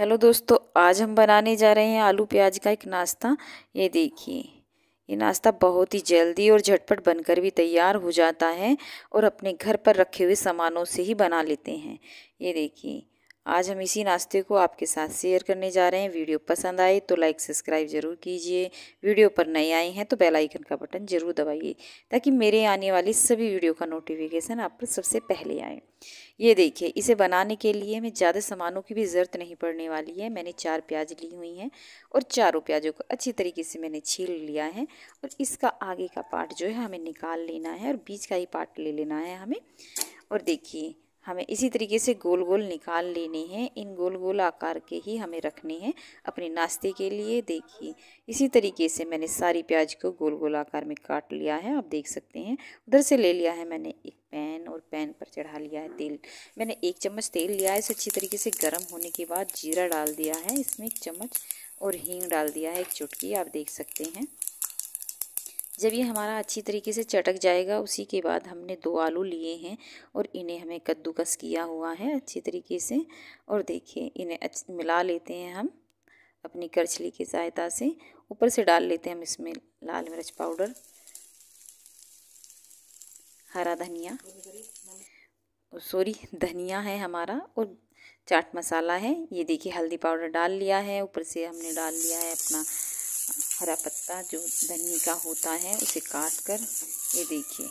hello दोस्तों आज हम बनाने जा रहे हैं आलू प्याज का एक नाश्ता ये देखिए ये नाश्ता बहुत ही जल्दी और झटपट बनकर भी तैयार हो जाता है और अपने घर पर रखे हुए सामानों से ही बना लेते हैं ये देखिए आज हम इसी नाश्ते को आपके साथ शेयर करने जा रहे हैं वीडियो पसंद आए तो लाइक सब्सक्राइब ज़रूर कीजिए वीडियो पर नए आए हैं तो बेल आइकन का बटन ज़रूर दबाइए ताकि मेरे आने वाली सभी वीडियो का नोटिफिकेशन आप पर सबसे पहले आए ये देखिए इसे बनाने के लिए हमें ज़्यादा सामानों की भी ज़रूरत नहीं पड़ने वाली है मैंने चार प्याज ली हुई हैं और चारों प्याजों को अच्छी तरीके से मैंने छील लिया है और इसका आगे का पार्ट जो है हमें निकाल लेना है और बीच का ही पार्ट ले लेना है हमें और देखिए हमें इसी तरीके से गोल गोल निकाल लेने हैं इन गोल गोल आकार के ही हमें रखने हैं अपने नाश्ते के लिए देखिए इसी तरीके से मैंने सारी प्याज को गोल गोल आकार में काट लिया है आप देख सकते हैं उधर से ले लिया है मैंने एक पैन और पैन पर चढ़ा लिया है तेल मैंने एक चम्मच तेल लिया है इसे अच्छी तरीके से गर्म होने के बाद जीरा डाल दिया है इसमें एक चम्मच और हींग डाल दिया है एक चुटकी आप देख सकते हैं जब ये हमारा अच्छी तरीके से चटक जाएगा उसी के बाद हमने दो आलू लिए हैं और इन्हें हमें कद्दूकस किया हुआ है अच्छी तरीके से और देखिए इन्हें मिला लेते हैं हम अपनी करछली की सहायता से ऊपर से डाल लेते हैं हम इसमें लाल मिर्च पाउडर हरा धनिया सॉरी धनिया है हमारा और चाट मसाला है ये देखिए हल्दी पाउडर डाल लिया है ऊपर से हमने डाल लिया है अपना हरा पत्ता जो धनी का होता है उसे काट कर ये देखिए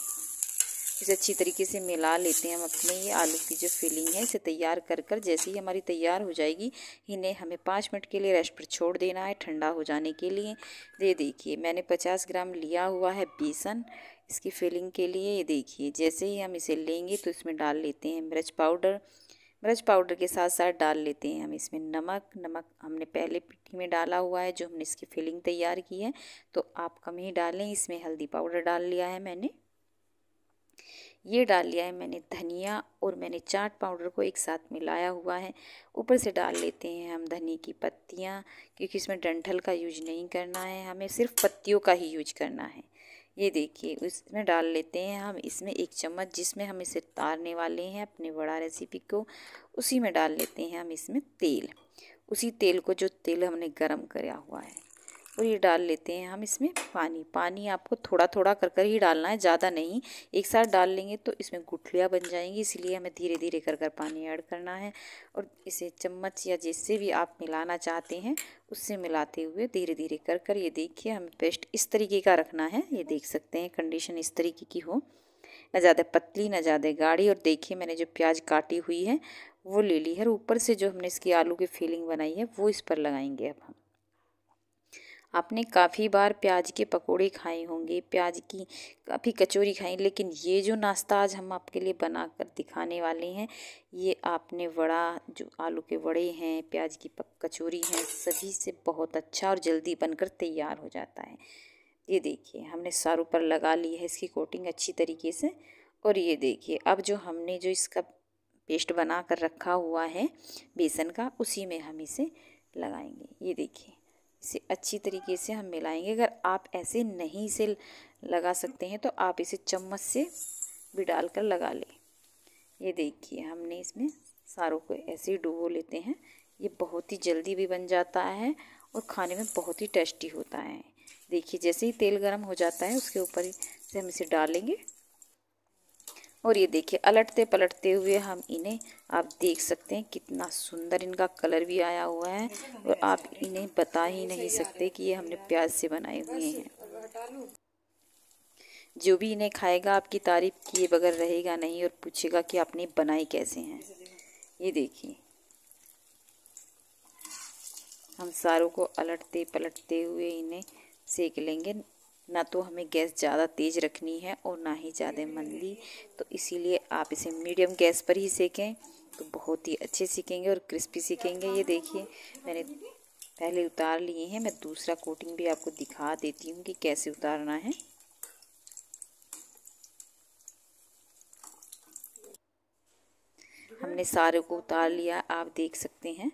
इसे अच्छी तरीके से मिला लेते हैं हम अपने ये आलू की जो फिलिंग है इसे तैयार कर कर जैसे ही हमारी तैयार हो जाएगी इन्हें हमें पाँच मिनट के लिए रेस्ट पर छोड़ देना है ठंडा हो जाने के लिए ये देखिए मैंने पचास ग्राम लिया हुआ है बेसन इसकी फिलिंग के लिए ये देखिए जैसे ही हम इसे लेंगे तो इसमें डाल लेते हैं मिर्च पाउडर मिर्च पाउडर के साथ साथ डाल लेते हैं हम इसमें नमक नमक हमने पहले पिट्ठी में डाला हुआ है जो हमने इसकी फिलिंग तैयार की है तो आप कम ही डालें इसमें हल्दी पाउडर डाल लिया है मैंने ये डाल लिया है मैंने धनिया और मैंने चाट पाउडर को एक साथ मिलाया हुआ है ऊपर से डाल लेते हैं हम धनिया की पत्तियाँ क्योंकि इसमें डंठल का यूज नहीं करना है हमें सिर्फ पत्तियों का ही यूज करना है ये देखिए उसमें डाल लेते हैं हम इसमें एक चम्मच जिसमें हम इसे तारने वाले हैं अपने बड़ा रेसिपी को उसी में डाल लेते हैं हम इसमें तेल उसी तेल को जो तेल हमने गर्म कराया हुआ है और ये डाल लेते हैं हम इसमें पानी पानी आपको थोड़ा थोड़ा कर कर ही डालना है ज़्यादा नहीं एक साथ डाल लेंगे तो इसमें गुठलियाँ बन जाएंगी इसलिए हमें धीरे धीरे कर कर पानी ऐड करना है और इसे चम्मच या जिससे भी आप मिलाना चाहते हैं उससे मिलाते हुए धीरे धीरे कर कर ये देखिए हमें पेस्ट इस तरीके का रखना है ये देख सकते हैं कंडीशन इस तरीके की हो ना ज़्यादा पतली ना ज़्यादा गाढ़ी और देखिए मैंने जो प्याज काटी हुई है वो ले ली है और ऊपर से जो हमने इसकी आलू की फीलिंग बनाई है वो इस पर लगाएंगे अब हम आपने काफ़ी बार प्याज के पकोड़े खाए होंगे प्याज की काफ़ी कचौरी खाई लेकिन ये जो नाश्ता आज हम आपके लिए बना कर दिखाने वाले हैं ये आपने वड़ा जो आलू के वड़े हैं प्याज की कचौरी हैं सभी से बहुत अच्छा और जल्दी बनकर तैयार हो जाता है ये देखिए हमने सारू पर लगा ली है इसकी कोटिंग अच्छी तरीके से और ये देखिए अब जो हमने जो इसका पेस्ट बना कर रखा हुआ है बेसन का उसी में हम इसे लगाएंगे ये देखिए इसे अच्छी तरीके से हम मिलाएंगे अगर आप ऐसे नहीं इसे लगा सकते हैं तो आप इसे चम्मच से भी डालकर लगा लें ये देखिए हमने इसमें सारों को ऐसे ही डुबो लेते हैं ये बहुत ही जल्दी भी बन जाता है और खाने में बहुत ही टेस्टी होता है देखिए जैसे ही तेल गर्म हो जाता है उसके ऊपर से हम इसे डालेंगे और ये देखिए अलटते पलटते हुए हम इन्हें आप देख सकते हैं कितना सुंदर इनका कलर भी आया हुआ है और आप इन्हें बता ही नहीं सकते कि ये हमने प्याज से बनाए हुए हैं जो भी इन्हें खाएगा आपकी तारीफ किए बगैर रहेगा नहीं और पूछेगा कि आपने बनाए कैसे हैं ये देखिए हम सारों को अलटते पलटते हुए इन्हें सेक लेंगे ना तो हमें गैस ज़्यादा तेज़ रखनी है और ना ही ज़्यादा मंदी तो इसीलिए आप इसे मीडियम गैस पर ही सेकें तो बहुत ही अच्छे सीखेंगे और क्रिस्पी सीखेंगे ये देखिए मैंने पहले उतार लिए हैं मैं दूसरा कोटिंग भी आपको दिखा देती हूँ कि कैसे उतारना है हमने सारे को उतार लिया आप देख सकते हैं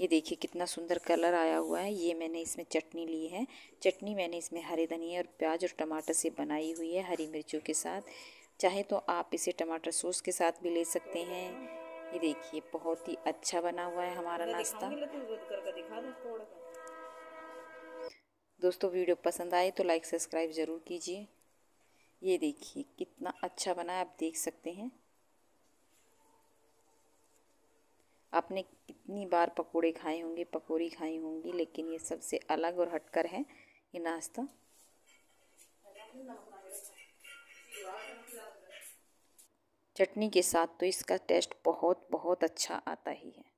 ये देखिए कितना सुंदर कलर आया हुआ है ये मैंने इसमें चटनी ली है चटनी मैंने इसमें हरे धनिया और प्याज और टमाटर से बनाई हुई है हरी मिर्चों के साथ चाहे तो आप इसे टमाटर सॉस के साथ भी ले सकते हैं ये देखिए बहुत ही अच्छा बना हुआ है हमारा नाश्ता दोस्तों वीडियो पसंद आए तो लाइक सब्सक्राइब ज़रूर कीजिए ये देखिए कितना अच्छा बना है आप देख सकते हैं आपने कितनी बार पकोड़े खाए होंगे पकौड़ी खाई होंगी लेकिन ये सबसे अलग और हटकर है ये नाश्ता चटनी के साथ तो इसका टेस्ट बहुत बहुत अच्छा आता ही है